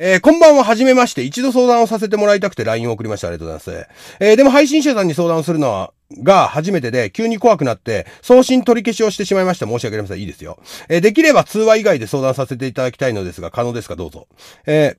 えー、こんばんは、はじめまして。一度相談をさせてもらいたくて LINE を送りました。ありがとうございます。えー、でも配信者さんに相談をするのは、が初めてで、急に怖くなって、送信取り消しをしてしまいました。申し訳ありません。いいですよ。えー、できれば通話以外で相談させていただきたいのですが、可能ですかどうぞ。え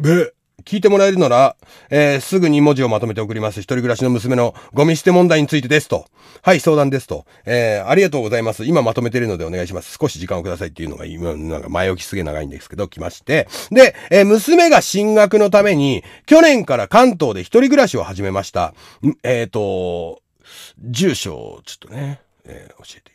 ー、べ、聞いてもらえるなら、えー、すぐに文字をまとめて送ります。一人暮らしの娘のゴミ捨て問題についてですと。はい、相談ですと。えー、ありがとうございます。今まとめてるのでお願いします。少し時間をくださいっていうのが、今、なんか前置きすげえ長いんですけど、来まして。で、えー、娘が進学のために、去年から関東で一人暮らしを始めました。えっ、ー、と、住所をちょっとね、えー、教えて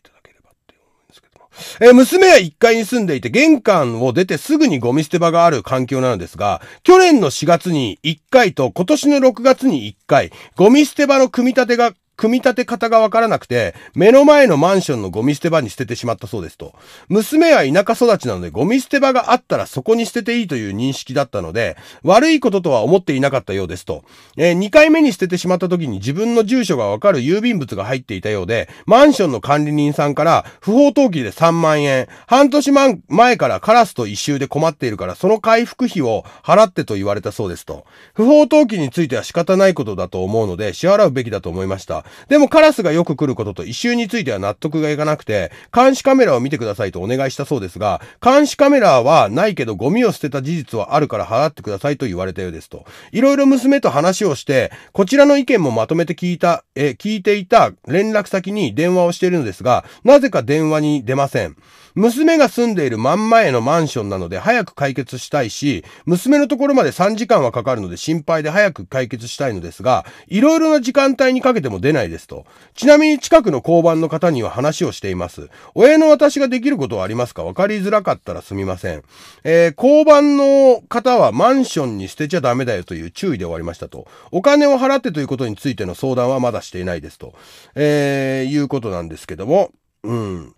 えー、娘は1階に住んでいて、玄関を出てすぐにゴミ捨て場がある環境なのですが、去年の4月に1回と今年の6月に1回、ゴミ捨て場の組み立てが組み立て方がわからなくて、目の前のマンションのゴミ捨て場に捨ててしまったそうですと。娘は田舎育ちなので、ゴミ捨て場があったらそこに捨てていいという認識だったので、悪いこととは思っていなかったようですと。えー、2回目に捨ててしまった時に自分の住所がわかる郵便物が入っていたようで、マンションの管理人さんから不法投棄で3万円、半年前からカラスと一周で困っているから、その回復費を払ってと言われたそうですと。不法投棄については仕方ないことだと思うので、支払うべきだと思いました。。でもカラスがよく来ることと異臭については納得がいかなくて、監視カメラを見てくださいとお願いしたそうですが、監視カメラはないけどゴミを捨てた事実はあるから払ってくださいと言われたようですと。いろいろ娘と話をして、こちらの意見もまとめて聞いた、え、聞いていた連絡先に電話をしているのですが、なぜか電話に出ません。娘が住んでいる真ん前のマンションなので早く解決したいし、娘のところまで3時間はかかるので心配で早く解決したいのですが、いろいろな時間帯にかけても出ないですと。ちなみに近くの交番の方には話をしています。親の私ができることはありますか分かりづらかったらすみません。えー、交番の方はマンションに捨てちゃダメだよという注意で終わりましたと。お金を払ってということについての相談はまだしていないですと。えー、いうことなんですけども。うん。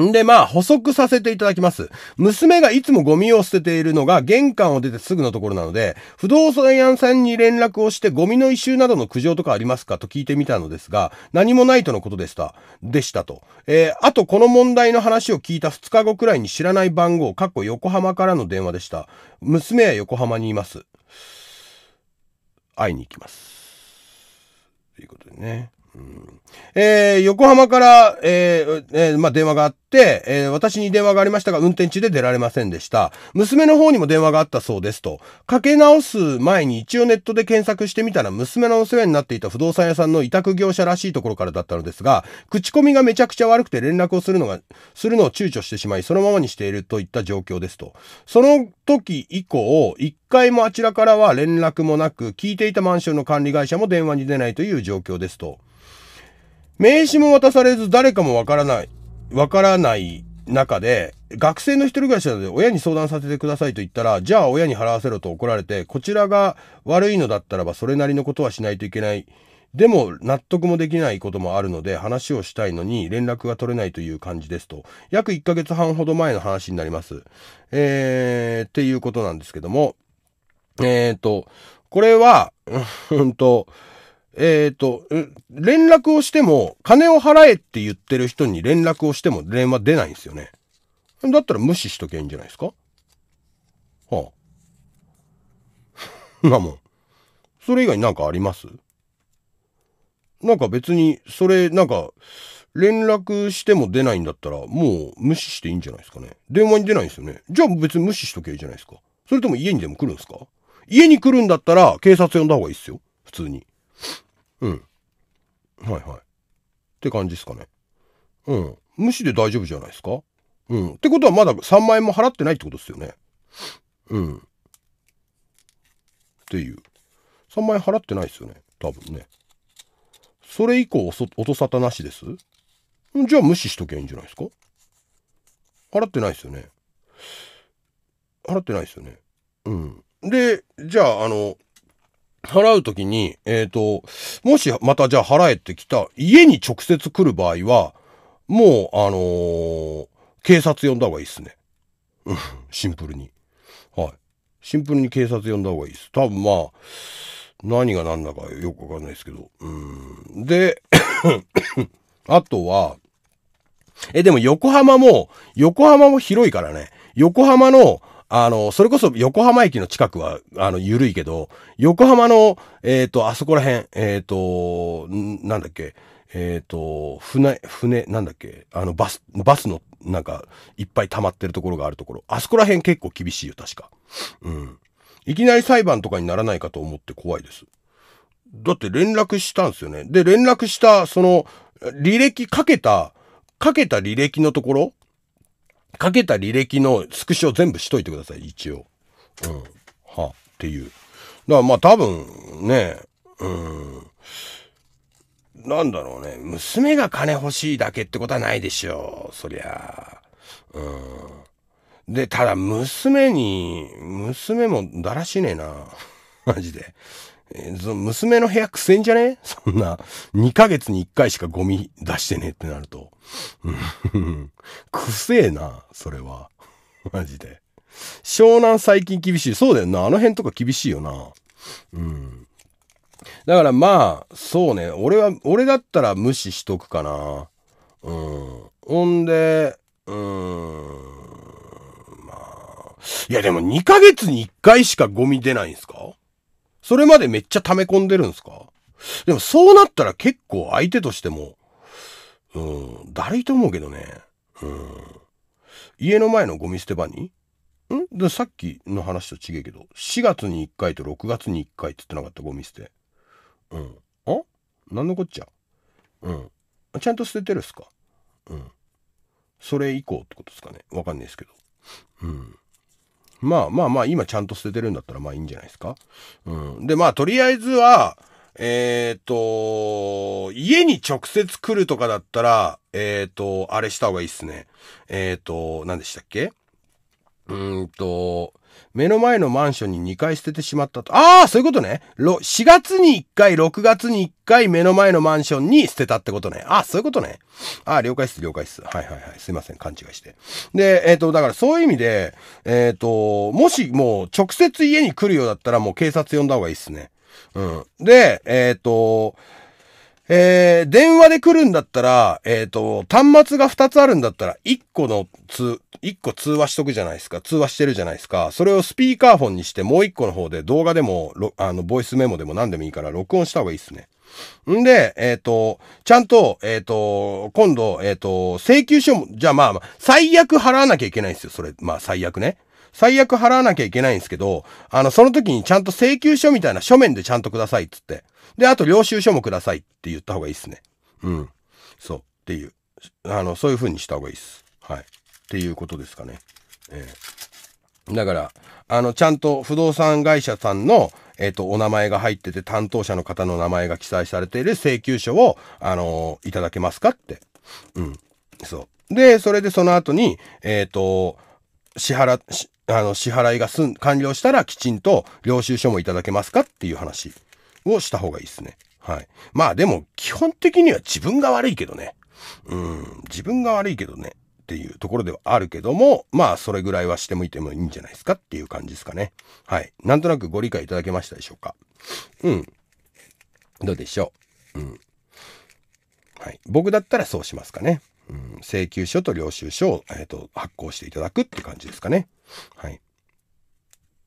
んで、まあ、補足させていただきます。娘がいつもゴミを捨てているのが玄関を出てすぐのところなので、不動産屋さんに連絡をしてゴミの異臭などの苦情とかありますかと聞いてみたのですが、何もないとのことでした。でしたと。えー、あとこの問題の話を聞いた2日後くらいに知らない番号、かっこ横浜からの電話でした。娘は横浜にいます。会いに行きます。ということでね。えー、横浜から、えー、えー、まあ、電話があって、えー、私に電話がありましたが、運転中で出られませんでした。娘の方にも電話があったそうですと。かけ直す前に一応ネットで検索してみたら、娘のお世話になっていた不動産屋さんの委託業者らしいところからだったのですが、口コミがめちゃくちゃ悪くて連絡をするのが、するのを躊躇してしまい、そのままにしているといった状況ですと。その時以降、一回もあちらからは連絡もなく、聞いていたマンションの管理会社も電話に出ないという状況ですと。名刺も渡されず誰かもわからない、わからない中で、学生の一人暮らしなので親に相談させてくださいと言ったら、じゃあ親に払わせろと怒られて、こちらが悪いのだったらばそれなりのことはしないといけない。でも納得もできないこともあるので話をしたいのに連絡が取れないという感じですと。約1ヶ月半ほど前の話になります。えー、っていうことなんですけども。えーと、これは、うんと、えっ、ー、と、連絡をしても、金を払えって言ってる人に連絡をしても電話出ないんですよね。だったら無視しときゃいいんじゃないですかはあ。なもん。それ以外になんかありますなんか別に、それ、なんか、連絡しても出ないんだったら、もう無視していいんじゃないですかね。電話に出ないんですよね。じゃあ別に無視しときゃいいじゃないですか。それとも家にでも来るんですか家に来るんだったら、警察呼んだ方がいいっすよ。普通に。うんはいはいって感じですかねうん無視で大丈夫じゃないですかうんってことはまだ3万円も払ってないってことですよねうんっていう3万円払ってないですよね多分ねそれ以降音沙汰なしですじゃあ無視しときゃいいんじゃないですか払ってないですよね払ってないですよねうんでじゃああの払うときに、えっ、ー、と、もしまたじゃあ払えってきた、家に直接来る場合は、もう、あのー、警察呼んだ方がいいっすね。うん、シンプルに。はい。シンプルに警察呼んだ方がいいです。多分まあ、何が何だかよくわかんないですけど。うん。で、あとは、え、でも横浜も、横浜も広いからね。横浜の、あの、それこそ横浜駅の近くは、あの、緩いけど、横浜の、えっ、ー、と、あそこら辺、えっ、ー、と、なんだっけ、えっ、ー、と、船、船、なんだっけ、あの、バス、バスの、なんか、いっぱい溜まってるところがあるところ。あそこら辺結構厳しいよ、確か。うん。いきなり裁判とかにならないかと思って怖いです。だって連絡したんですよね。で、連絡した、その、履歴かけた、かけた履歴のところかけた履歴のスクショ全部しといてください、一応。うん。は、っていう。だからまあ多分、ね、うん。なんだろうね。娘が金欲しいだけってことはないでしょう。そりゃ。うん。で、ただ娘に、娘もだらしねえな。マジで。娘の部屋くせんじゃね そんな、2ヶ月に1回しかゴミ出してねってなると。くせえな、それは。マジで。湘南最近厳しい。そうだよな。あの辺とか厳しいよな。うん。だからまあ、そうね。俺は、俺だったら無視しとくかな。うん。ほんで、うーん。まあ。いやでも2ヶ月に1回しかゴミ出ないんすかそれまでめっちゃ溜め込んでるんですかでもそうなったら結構相手としても、うん、だるいと思うけどね。うん。家の前のゴミ捨て場にんでさっきの話と違えけど、4月に1回と6月に1回って言ってなかったゴミ捨て。うん。あなんのこっちゃうん。ちゃんと捨ててるっすかうん。それ以降ってことですかね。わかんないですけど。うん。まあまあまあ、今ちゃんと捨ててるんだったらまあいいんじゃないですか。うん。で、まあとりあえずは、えっ、ー、と、家に直接来るとかだったら、えっ、ー、と、あれした方がいいっすね。えっ、ー、と、何でしたっけうんと、目の前のマンションに2回捨ててしまったと。ああ、そういうことね。4月に1回、6月に1回目の前のマンションに捨てたってことね。ああ、そういうことね。ああ、了解っす、了解っす。はいはいはい。すいません、勘違いして。で、えっ、ー、と、だからそういう意味で、えっ、ー、と、もしもう直接家に来るようだったらもう警察呼んだ方がいいっすね。うん。で、えっ、ー、と、えー、電話で来るんだったら、えっ、ー、と、端末が2つあるんだったら、1個の通、1個通話しとくじゃないですか。通話してるじゃないですか。それをスピーカーフォンにして、もう1個の方で動画でも、あの、ボイスメモでも何でもいいから録音した方がいいっすね。んで、えっ、ー、と、ちゃんと、えっ、ー、と、今度、えっ、ー、と、請求書も、じゃあまあ、最悪払わなきゃいけないんですよ、それ。まあ、最悪ね。最悪払わなきゃいけないんですけど、あの、その時にちゃんと請求書みたいな書面でちゃんとくださいっつって。で、あと領収書もくださいって言った方がいいですね。うん。そう。っていう。あの、そういう風にした方がいいです。はい。っていうことですかね。えー、だから、あの、ちゃんと不動産会社さんの、えっ、ー、と、お名前が入ってて、担当者の方の名前が記載されている請求書を、あのー、いただけますかって。うん。そう。で、それでその後に、えっ、ー、と、支払、あの、支払いがすん、完了したらきちんと領収書もいただけますかっていう話。をした方がいいですね。はい。まあでも、基本的には自分が悪いけどね。うん、自分が悪いけどね。っていうところではあるけども、まあ、それぐらいはしてもいてもいいんじゃないですかっていう感じですかね。はい。なんとなくご理解いただけましたでしょうか。うん。どうでしょう。うん。はい。僕だったらそうしますかね。うん、請求書と領収書を、えーと、と発行していただくって感じですかね。はい。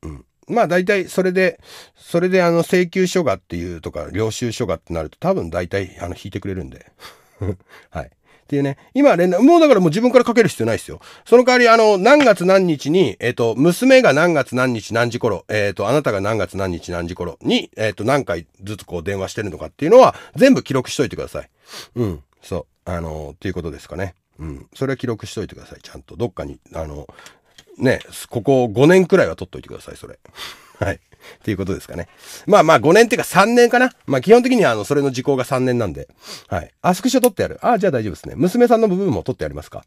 うん。まあ大体それで、それであの請求書がっていうとか、領収書がってなると多分大体あの引いてくれるんで。はい。っていうね。今連絡、もうだからもう自分からかける必要ないですよ。その代わり、あの、何月何日に、えっ、ー、と、娘が何月何日何時頃、えっ、ー、と、あなたが何月何日何時頃に、えっ、ー、と、何回ずつこう電話してるのかっていうのは、全部記録しといてください。うん。そう。あのっていうことですかね。うん。それは記録しといてください。ちゃんと。どっかに、あの、ね、ここ5年くらいは取っといてください、それ。はい。っていうことですかね。まあまあ5年っていうか3年かな。まあ基本的にはあの、それの時効が3年なんで。はい。あ、スクショ取ってやる。あ、あ、じゃあ大丈夫ですね。娘さんの部分も取ってやりますか。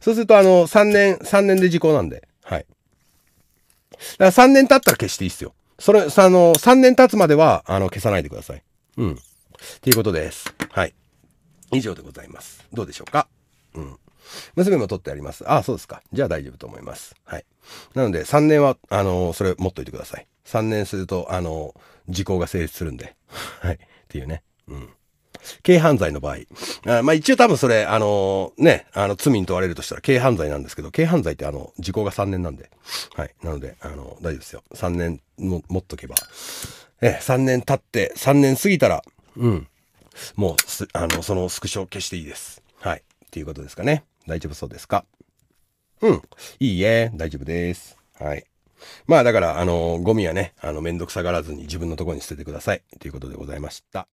そうするとあの、3年、3年で時効なんで。はい。だから3年経ったら消していいっすよ。それ、あの、3年経つまでは、あの、消さないでください。うん。っていうことです。はい。以上でございます。どうでしょうかうん。娘も取ってあります。ああ、そうですか。じゃあ大丈夫と思います。はい。なので、3年は、あのー、それ持っといてください。3年すると、あのー、時効が成立するんで。はい。っていうね。うん。軽犯罪の場合。あまあ一応多分それ、あのー、ね、あの、罪に問われるとしたら軽犯罪なんですけど、軽犯罪ってあの、時効が3年なんで。はい。なので、あの、大丈夫ですよ。3年も持っとけば。え、3年経って、3年過ぎたら、うん。もう、す、あの、そのスクショ消していいです。はい。っていうことですかね。大丈夫そうですかうん。いいえ。大丈夫です。はい。まあだから、あの、ゴミはね、あの、めんどくさがらずに自分のとこに捨ててください。ということでございました。